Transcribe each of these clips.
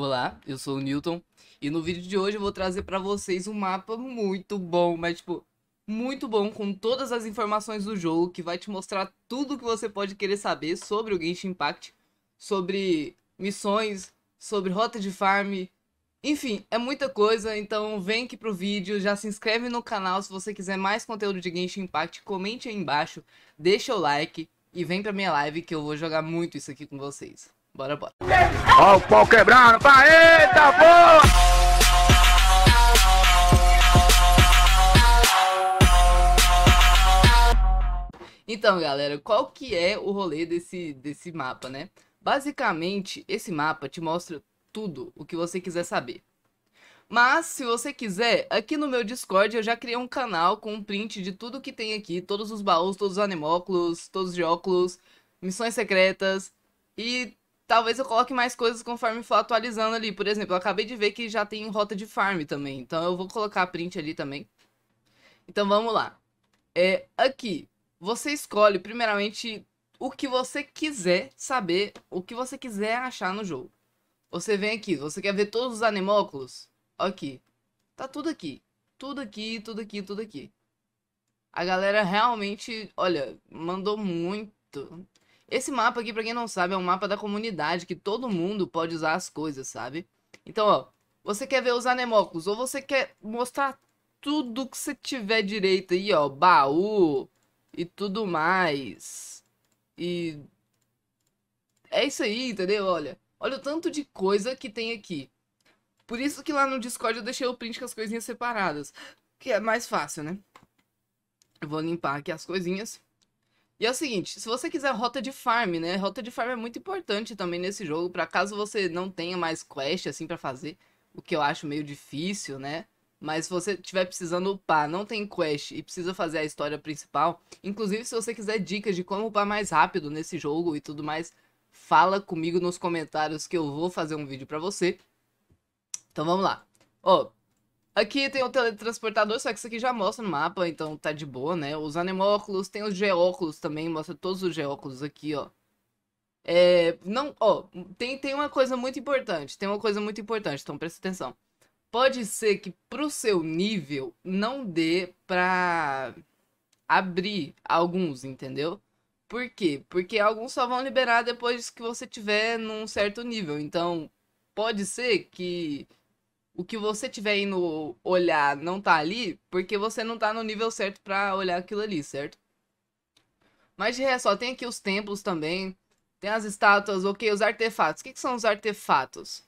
Olá, eu sou o Newton e no vídeo de hoje eu vou trazer para vocês um mapa muito bom, mas tipo, muito bom com todas as informações do jogo que vai te mostrar tudo o que você pode querer saber sobre o Genshin Impact, sobre missões, sobre rota de farm, enfim, é muita coisa, então vem aqui pro vídeo, já se inscreve no canal se você quiser mais conteúdo de Genshin Impact, comente aí embaixo, deixa o like e vem pra minha live que eu vou jogar muito isso aqui com vocês. Bora, bora. Ó o pau quebrando, pá, eita pô! Então, galera, qual que é o rolê desse, desse mapa, né? Basicamente, esse mapa te mostra tudo o que você quiser saber. Mas, se você quiser, aqui no meu Discord eu já criei um canal com um print de tudo que tem aqui. Todos os baús, todos os animóculos, todos os óculos, missões secretas e talvez eu coloque mais coisas conforme for atualizando ali. Por exemplo, eu acabei de ver que já tem rota de farm também. Então eu vou colocar a print ali também. Então vamos lá. É, aqui, você escolhe primeiramente o que você quiser saber, o que você quiser achar no jogo. Você vem aqui, você quer ver todos os animóculos? Aqui. Tá tudo aqui. Tudo aqui, tudo aqui, tudo aqui. A galera realmente, olha, mandou muito. Esse mapa aqui, pra quem não sabe, é um mapa da comunidade que todo mundo pode usar as coisas, sabe? Então, ó, você quer ver os anemóculos ou você quer mostrar tudo que você tiver direito aí, ó, baú e tudo mais. E é isso aí, entendeu? Olha, olha o tanto de coisa que tem aqui. Por isso que lá no Discord eu deixei o print com as coisinhas separadas, que é mais fácil, né? Eu vou limpar aqui as coisinhas. E é o seguinte, se você quiser rota de farm, né? Rota de farm é muito importante também nesse jogo, para caso você não tenha mais quest assim para fazer, o que eu acho meio difícil, né? Mas se você tiver precisando upar, não tem quest e precisa fazer a história principal, inclusive se você quiser dicas de como upar mais rápido nesse jogo e tudo mais, fala comigo nos comentários que eu vou fazer um vídeo para você. Então vamos lá. Ó, oh, Aqui tem o teletransportador, só que isso aqui já mostra no mapa, então tá de boa, né? Os animóculos, tem os geóculos também, mostra todos os geóculos aqui, ó. É, não, ó, tem, tem uma coisa muito importante, tem uma coisa muito importante, então presta atenção. Pode ser que pro seu nível não dê pra abrir alguns, entendeu? Por quê? Porque alguns só vão liberar depois que você tiver num certo nível, então pode ser que o que você tiver indo olhar não tá ali, porque você não tá no nível certo para olhar aquilo ali, certo? Mas de resto, tem aqui os templos também, tem as estátuas, ok, os artefatos. O que, que são os artefatos?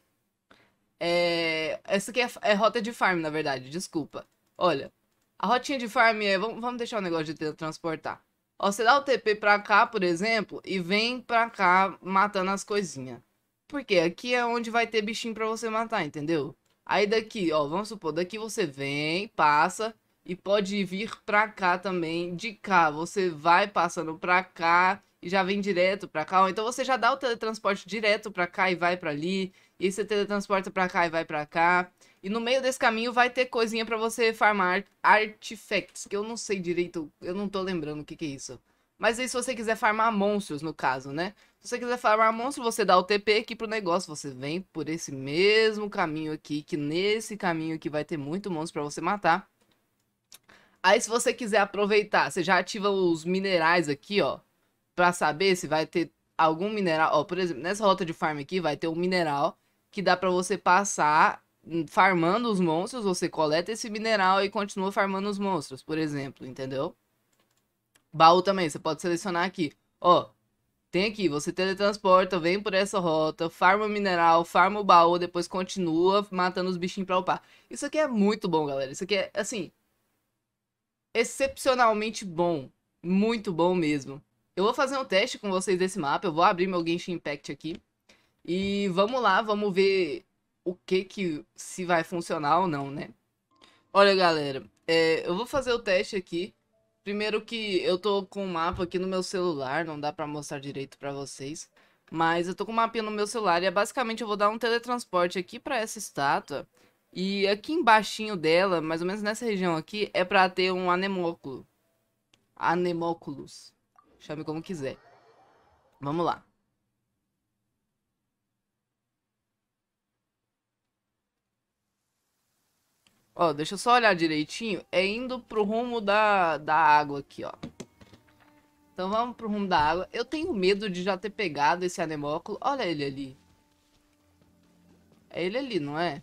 É... Essa aqui é, é, rota de farm, na verdade, desculpa. Olha, a rotinha de farm é... Vamos, vamos deixar o negócio de transportar. Ó, você dá o TP pra cá, por exemplo, e vem pra cá matando as coisinhas. Porque aqui é onde vai ter bichinho pra você matar, entendeu? Aí daqui, ó, vamos supor, daqui você vem, passa e pode vir pra cá também. De cá, você vai passando pra cá e já vem direto pra cá. Ou então você já dá o teletransporte direto pra cá e vai pra ali. E você teletransporta pra cá e vai pra cá. E no meio desse caminho vai ter coisinha pra você farmar artifacts, que eu não sei direito, eu não tô lembrando o que que é isso. Mas aí se você quiser farmar monstros, no caso, né? Se você quiser farmar monstro, você dá o TP aqui pro negócio. Você vem por esse mesmo caminho aqui, que nesse caminho aqui vai ter muito monstro pra você matar. Aí se você quiser aproveitar, você já ativa os minerais aqui, ó. Pra saber se vai ter algum mineral. Ó, por exemplo, nessa rota de farm aqui vai ter um mineral que dá pra você passar hum, farmando os monstros. Você coleta esse mineral e continua farmando os monstros, por exemplo, entendeu? Baú também, você pode selecionar aqui. Ó, tem aqui, você teletransporta, vem por essa rota, farma mineral, farma o baú, depois continua matando os bichinhos pra upar. Isso aqui é muito bom, galera. Isso aqui é, assim, excepcionalmente bom. Muito bom mesmo. Eu vou fazer um teste com vocês desse mapa, eu vou abrir meu Genshin Impact aqui. E vamos lá, vamos ver o que que se vai funcionar ou não, né? Olha, galera, é, eu vou fazer o teste aqui. Primeiro que eu tô com um mapa aqui no meu celular, não dá para mostrar direito para vocês. Mas eu tô com um mapinha no meu celular e é basicamente eu vou dar um teletransporte aqui para essa estátua. E aqui embaixinho dela, mais ou menos nessa região aqui, é pra ter um anemóculo. Anemóculos. Chame como quiser. Vamos lá. Ó, deixa eu só olhar direitinho. É indo pro rumo da, da água aqui, ó. Então vamos pro rumo da água. Eu tenho medo de já ter pegado esse anemóculo. Olha ele ali. É ele ali, não é?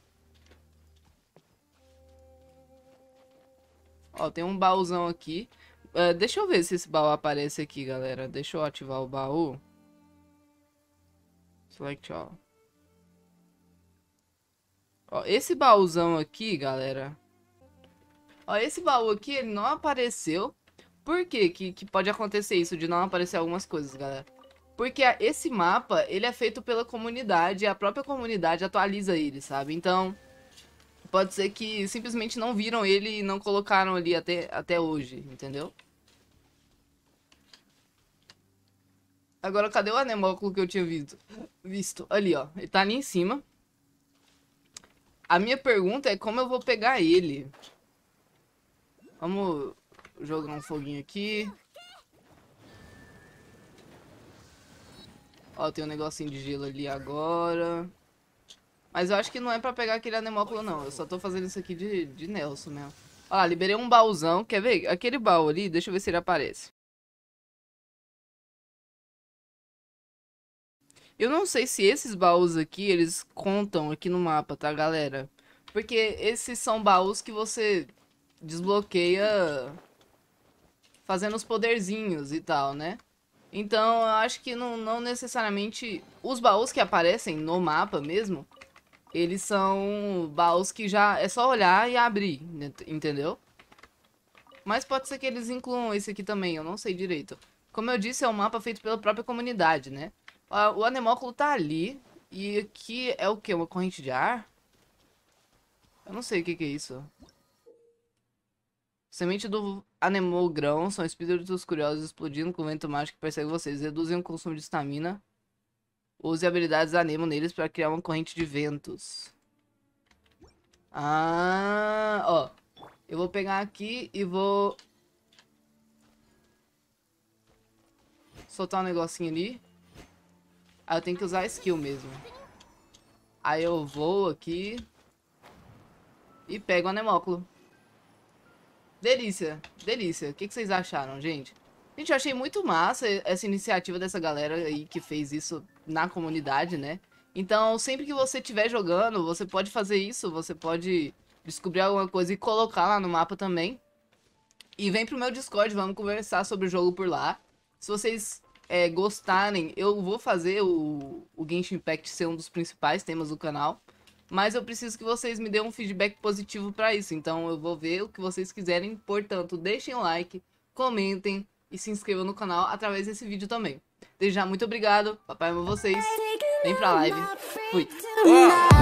Ó, tem um baúzão aqui. Uh, deixa eu ver se esse baú aparece aqui, galera. Deixa eu ativar o baú. Select all. Ó, esse baúzão aqui, galera. Ó, esse baú aqui, ele não apareceu. Por quê? Que, que pode acontecer isso de não aparecer algumas coisas, galera? Porque esse mapa, ele é feito pela comunidade. E a própria comunidade atualiza ele, sabe? Então, pode ser que simplesmente não viram ele e não colocaram ali até, até hoje, entendeu? Agora, cadê o anemóculo que eu tinha visto? Visto. Ali, ó. Ele tá ali em cima. A minha pergunta é como eu vou pegar ele. Vamos jogar um foguinho aqui. Ó, tem um negocinho de gelo ali agora. Mas eu acho que não é pra pegar aquele anemóculo, não. Eu só tô fazendo isso aqui de, de Nelson mesmo. Ó, liberei um baúzão. Quer ver? Aquele baú ali, deixa eu ver se ele aparece. Eu não sei se esses baús aqui, eles contam aqui no mapa, tá, galera? Porque esses são baús que você desbloqueia fazendo os poderzinhos e tal, né? Então, eu acho que não, não necessariamente... Os baús que aparecem no mapa mesmo, eles são baús que já é só olhar e abrir, entendeu? Mas pode ser que eles incluam esse aqui também, eu não sei direito. Como eu disse, é um mapa feito pela própria comunidade, né? Ah, o anemóculo tá ali. E aqui é o que? Uma corrente de ar? Eu não sei o que, que é isso. Semente do anemogrão são espíritos curiosos explodindo com vento mágico que persegue vocês. Reduzem o consumo de estamina. Use habilidades anemo neles para criar uma corrente de ventos. Ah, ó. Eu vou pegar aqui e vou... Soltar um negocinho ali. Aí ah, eu tenho que usar a skill mesmo. Aí eu vou aqui. E pego o anemóculo. Delícia, delícia. O que, que vocês acharam, gente? Gente, eu achei muito massa essa iniciativa dessa galera aí que fez isso na comunidade, né? Então, sempre que você estiver jogando, você pode fazer isso, você pode descobrir alguma coisa e colocar lá no mapa também. E vem pro meu Discord, vamos conversar sobre o jogo por lá. Se vocês é, gostarem, eu vou fazer o, o Genshin Impact ser um dos principais temas do canal. Mas eu preciso que vocês me deem um feedback positivo para isso. Então eu vou ver o que vocês quiserem. Portanto, deixem o like, comentem e se inscrevam no canal através desse vídeo também. Desde já, muito obrigado. Papai ama vocês. Vem pra live. Fui. Ah!